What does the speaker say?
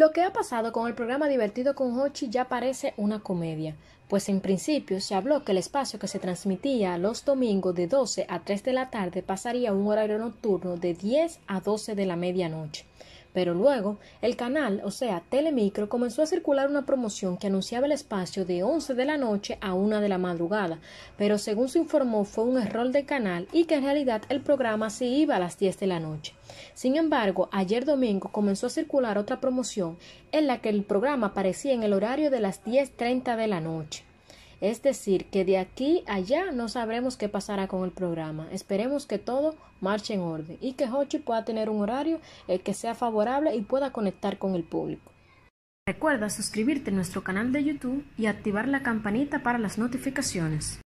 Lo que ha pasado con el programa Divertido con Hochi ya parece una comedia, pues en principio se habló que el espacio que se transmitía los domingos de 12 a 3 de la tarde pasaría a un horario nocturno de 10 a 12 de la medianoche. Pero luego, el canal, o sea, Telemicro, comenzó a circular una promoción que anunciaba el espacio de 11 de la noche a 1 de la madrugada, pero según se informó fue un error del canal y que en realidad el programa se iba a las 10 de la noche. Sin embargo, ayer domingo comenzó a circular otra promoción en la que el programa aparecía en el horario de las 10.30 de la noche. Es decir, que de aquí a allá no sabremos qué pasará con el programa. Esperemos que todo marche en orden y que Hochi pueda tener un horario eh, que sea favorable y pueda conectar con el público. Recuerda suscribirte a nuestro canal de YouTube y activar la campanita para las notificaciones.